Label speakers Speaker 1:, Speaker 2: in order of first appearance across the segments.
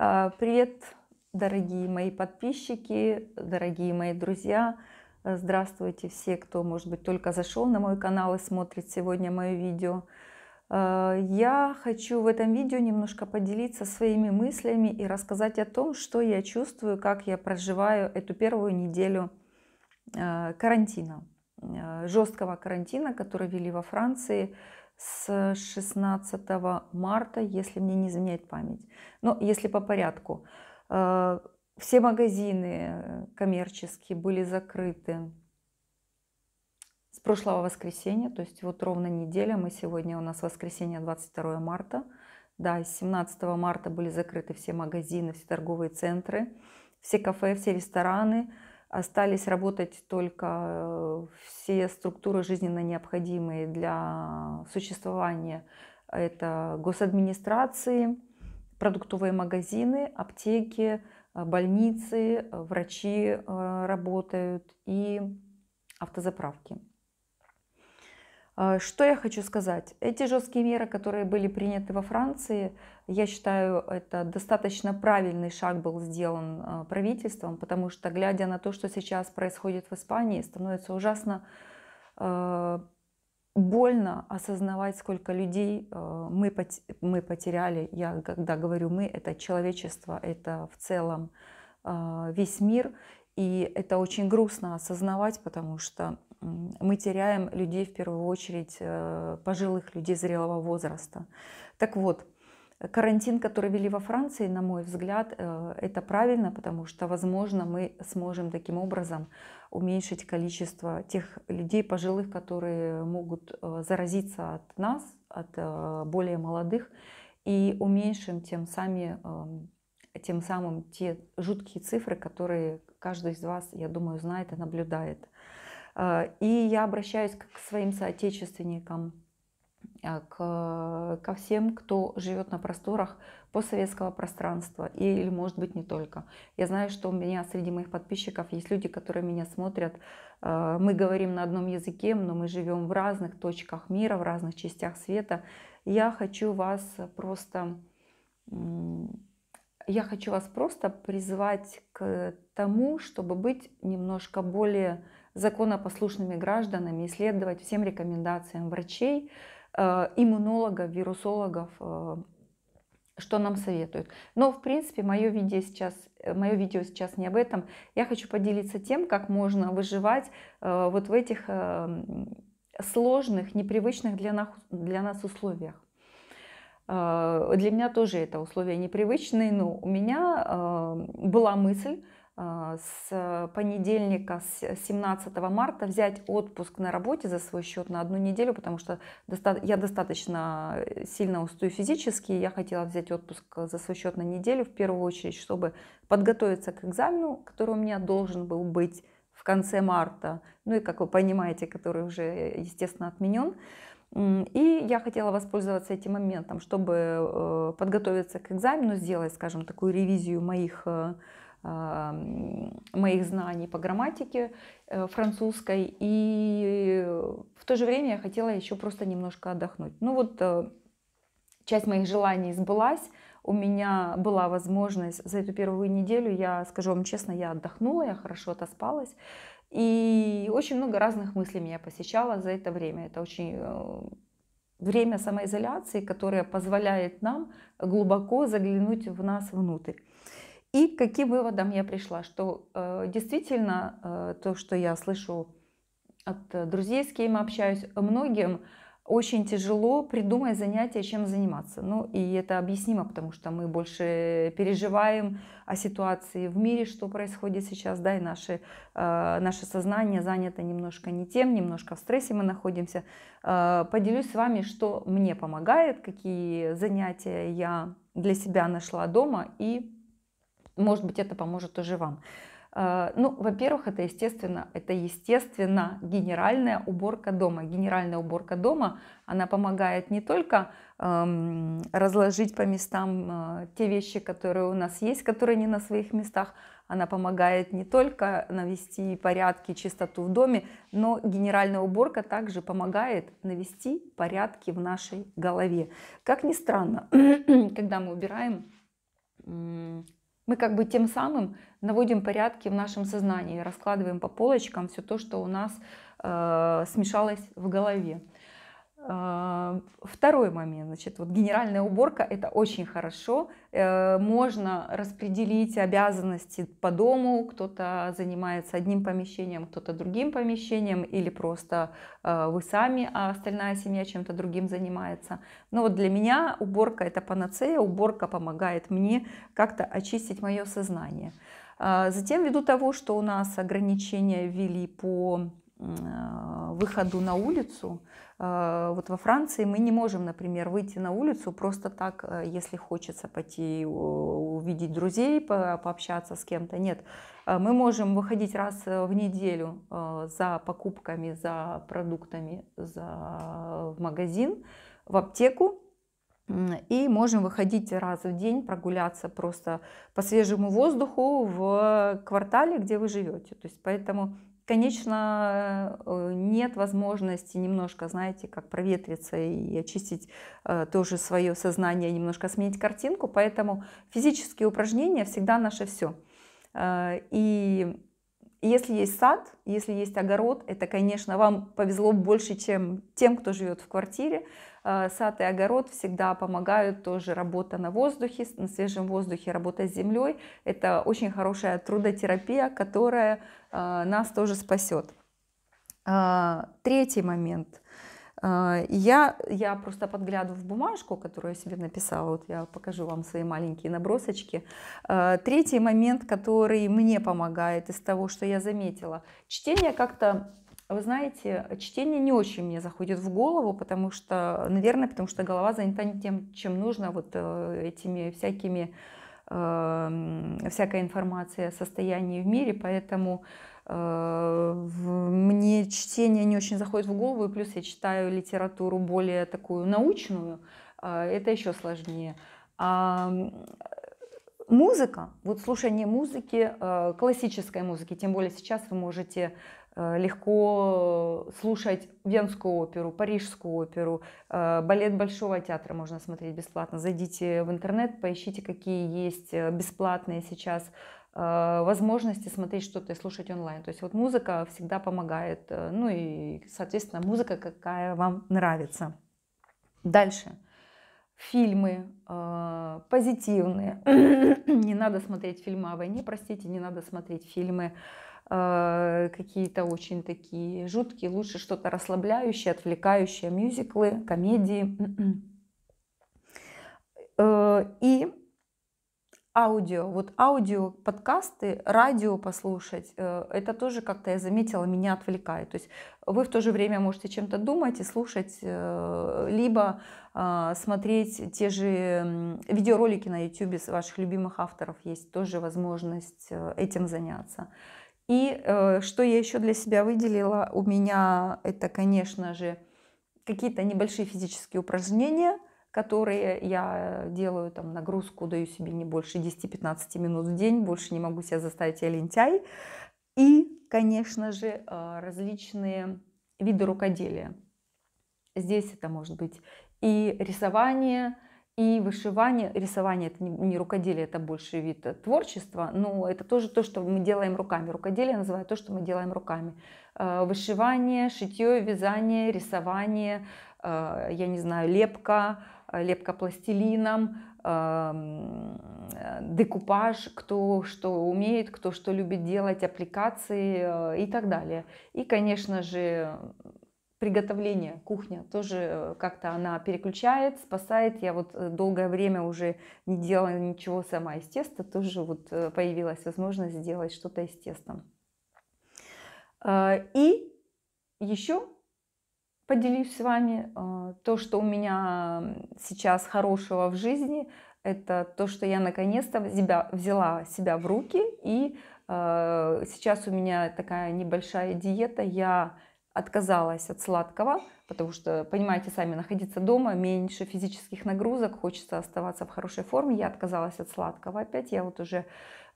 Speaker 1: А, привет, дорогие мои подписчики, дорогие мои друзья. Э, здравствуйте все, кто, может быть, только зашел на мой канал и смотрит сегодня мое видео. А, я хочу в этом видео немножко поделиться своими мыслями и рассказать о том, что я чувствую, как я проживаю эту первую неделю а, карантина, э, жесткого карантина, который вели во Франции с 16 марта, если мне не изменяет память. Но если по порядку. Э, все магазины коммерческие были закрыты с прошлого воскресенья, то есть вот ровно неделя, мы сегодня у нас воскресенье 22 марта, да, с 17 марта были закрыты все магазины, все торговые центры, все кафе, все рестораны, Остались работать только э, все структуры жизненно необходимые для существования. Это госадминистрации, продуктовые магазины, аптеки, э, больницы, э, врачи работают и автозаправки. А, что я хочу сказать? Эти жесткие меры, которые были приняты во Франции, я считаю, это достаточно правильный шаг был сделан а, правительством, потому что, глядя на то, что сейчас происходит в Испании, становится ужасно а, больно осознавать, сколько людей мы, мы потеряли. Я когда говорю «мы», это человечество, это в целом весь мир. И это очень грустно осознавать, потому что мы теряем людей, в первую очередь, э, пожилых людей зрелого возраста. Так вот, карантин, который вели во Франции, на мой взгляд, э, это правильно, потому что, возможно, мы сможем таким образом уменьшить количество тех людей пожилых, которые могут э, заразиться от нас, от более молодых, и уменьшим тем, сами, эм, тем самым те жуткие цифры, которые каждый из вас, я думаю, знает и наблюдает. А, и я обращаюсь к своим соотечественникам, а, к, ко всем, кто живет на просторах постсоветского пространства, или, может быть, не только. Я знаю, что у меня среди моих подписчиков есть люди, которые меня смотрят. А, мы говорим на одном языке, но мы живем в разных точках мира, в разных частях света. Я хочу вас просто... Я хочу вас просто призвать к тому, чтобы быть немножко более законопослушными гражданами и следовать всем рекомендациям врачей, э, иммунологов, вирусологов, э, что нам советуют. Но, в принципе, мое видео, сейчас, э, мое видео сейчас не об этом. Я хочу поделиться тем, как можно выживать вот в этих сложных, непривычных для нас, для нас условиях. Для меня тоже это условия непривычные, но у меня была мысль а, с понедельника, с 17 марта взять отпуск на работе за свой счет на одну неделю, потому что я достаточно э, сильно устаю физически, я хотела взять отпуск э, за свой счет на неделю, в первую очередь, чтобы подготовиться к экзамену, который у меня должен был быть в конце марта, ну и, как вы понимаете, который уже, э, естественно, отменен. И я хотела воспользоваться этим моментом, чтобы подготовиться к экзамену, сделать, скажем, такую ревизию моих а, моих знаний по грамматике э, французской. И в то же время я хотела еще просто немножко отдохнуть. Ну вот э, часть моих желаний сбылась. У меня была возможность за эту первую неделю, я скажу вам честно, я отдохнула, я хорошо отоспалась. И очень много разных мыслей меня посещало за это время. Это очень э, время самоизоляции, которое позволяет нам глубоко заглянуть в нас внутрь. И к каким выводам я пришла, что э, действительно э, то, что я слышу от друзей, с кем общаюсь, многим очень тяжело придумать занятие, чем заниматься. Ну и это объяснимо, потому что мы больше переживаем о ситуации в мире, что происходит сейчас, да, и наши э, наше сознание занято немножко не тем, немножко в стрессе мы находимся. Э, поделюсь с вами, что мне помогает, какие занятия я для себя нашла дома и может быть, это поможет тоже вам. Э, ну, во-первых, это естественно, это естественно генеральная уборка дома. Генеральная уборка дома, она помогает не только эм, разложить по местам э, те вещи, которые у нас есть, которые не на своих местах, она помогает не только навести порядки, чистоту в доме, но генеральная уборка также помогает навести порядки в нашей голове. Как ни странно, когда мы убираем мы как бы тем самым наводим порядки в нашем сознании, раскладываем по полочкам все то, что у нас э, смешалось в голове. А, второй момент, значит, вот генеральная уборка – это очень хорошо. Э, можно распределить обязанности по дому, кто-то занимается одним помещением, кто-то другим помещением, или просто э, вы сами, а остальная семья чем-то другим занимается. Но вот для меня уборка – это панацея, уборка помогает мне как-то очистить мое сознание. А, затем, ввиду того, что у нас ограничения ввели по выходу на улицу. Э, вот во Франции мы не можем, например, выйти на улицу просто так, э, если хочется пойти увидеть друзей, пообщаться с кем-то. Нет, э, мы можем выходить раз в неделю за покупками, за продуктами, за в магазин, в аптеку, и можем выходить раз в день, прогуляться просто по свежему воздуху в квартале, где вы живете. То есть поэтому Конечно, э, нет возможности немножко, знаете, как проветриться и очистить э, тоже свое сознание, немножко сменить картинку, поэтому физические упражнения всегда наше все. Э, и если есть сад, если есть огород, это, конечно, вам повезло больше, чем тем, кто живет в квартире, Э, сад и огород всегда помогают тоже работа на воздухе, на свежем воздухе, работа с землей. Это очень хорошая трудотерапия, которая э, нас тоже спасет. Э, третий момент – я, я просто подглядываю в бумажку, которую я себе написала, вот я покажу вам свои маленькие набросочки. Третий момент, который мне помогает из того, что я заметила. Чтение как-то вы знаете, чтение не очень мне заходит в голову, потому что, наверное, потому что голова занята не тем, чем нужно, вот э, этими всякими, э, всякая информация о состоянии в мире, поэтому э, мне чтение не очень заходит в голову, и плюс я читаю литературу более такую научную, а, это еще сложнее. А музыка, вот слушание музыки, э, классической музыки, тем более сейчас вы можете э, легко слушать Венскую оперу, Парижскую оперу, э, балет Большого театра можно смотреть бесплатно. Зайдите в интернет, поищите, какие есть бесплатные сейчас возможности смотреть что-то и слушать онлайн. То есть вот музыка всегда помогает, ну и, соответственно, музыка, какая вам нравится. Дальше – фильмы э, позитивные. не надо смотреть фильмы о войне, простите, не надо смотреть фильмы э, какие-то очень такие жуткие. Лучше что-то расслабляющее, отвлекающее, мюзиклы, комедии. э, и аудио. Вот аудио подкасты, радио послушать, э, это тоже как-то я заметила, меня отвлекает. То есть вы в то же время можете чем-то думать и слушать, э, либо э, смотреть те же видеоролики на YouTube с ваших любимых авторов, есть тоже возможность этим заняться. И что я еще для себя выделила, у меня это, конечно же, какие-то небольшие физические упражнения – которые я э, делаю, там, нагрузку даю себе не больше 10-15 минут в день, больше не могу себя заставить, я лентяй. И, конечно же, а, различные виды рукоделия. Здесь это может быть и рисование, и вышивание. Рисование это не рукоделие, это больше вид э, творчества, но это тоже то, что мы делаем руками. Рукоделие называю то, что мы делаем руками. А, вышивание, шитье, вязание, рисование, а, я не знаю, лепка, лепкопластилином, эм, э, декупаж, кто что умеет, кто что любит делать, аппликации э, и так далее. И, конечно же, приготовление, кухня тоже э, как-то она переключает, спасает. Я вот долгое время уже не делала ничего сама из теста, тоже вот появилась возможность сделать что-то из теста. И еще поделюсь с вами. Э, то, что у меня сейчас хорошего в жизни, это то, что я наконец-то себя, взяла себя в руки. И э, сейчас у меня такая небольшая диета. Я отказалась от сладкого, потому что, понимаете, сами находиться дома, меньше физических нагрузок, хочется оставаться в хорошей форме. Я отказалась от сладкого опять. Я вот уже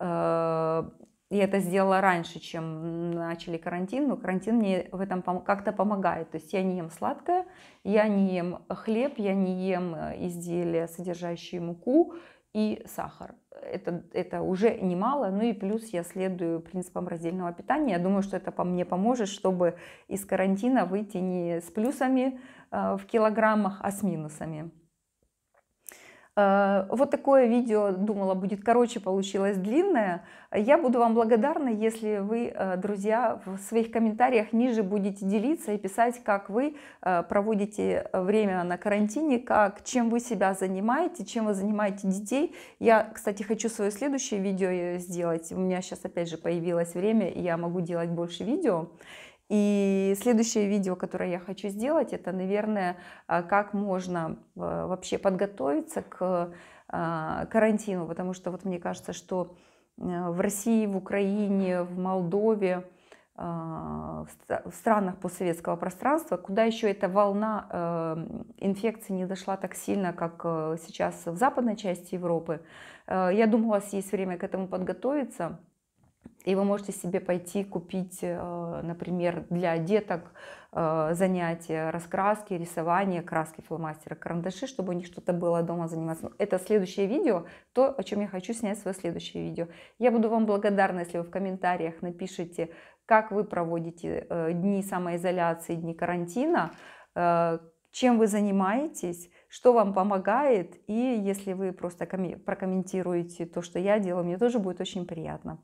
Speaker 1: э, и это сделала раньше, чем начали карантин, но карантин мне в этом как-то помогает. То есть я не ем сладкое, я не ем хлеб, я не ем э, изделия, содержащие муку и сахар. Это, это уже немало. Ну и плюс я следую принципам раздельного питания. Я думаю, что это по мне поможет, чтобы из карантина выйти не с плюсами э, в килограммах, а с минусами. Э, вот такое видео, думала, будет короче, получилось длинное. Я буду вам благодарна, если вы, э, друзья, в своих комментариях ниже будете делиться и писать, как вы э, проводите время на карантине, как, чем вы себя занимаете, чем вы занимаете детей. Я, кстати, хочу свое следующее видео сделать. У меня сейчас, опять же, появилось время, и я могу делать больше видео. И следующее видео, которое я хочу сделать, это, наверное, а, как можно а, вообще подготовиться к а, карантину, потому что вот мне кажется, что в России, в Украине, в Молдове, в странах постсоветского пространства, куда еще эта волна инфекции не дошла так сильно, как сейчас в западной части Европы. Я думаю, у вас есть время к этому подготовиться. И вы можете себе пойти купить, э, например, для деток э, занятия раскраски, рисование, краски, фломастеры, карандаши, чтобы у них что-то было дома заниматься. Ну, это следующее видео, то, о чем я хочу снять свое следующее видео. Я буду вам благодарна, если вы в комментариях напишите, как вы проводите э, дни самоизоляции, дни карантина, чем вы занимаетесь, что вам помогает. И если вы просто прокомментируете то, что я делаю, мне тоже будет очень приятно.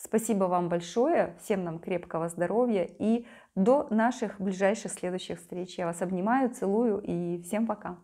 Speaker 1: Спасибо вам большое, всем нам крепкого здоровья и до наших ближайших следующих встреч. Я вас обнимаю, целую и всем пока.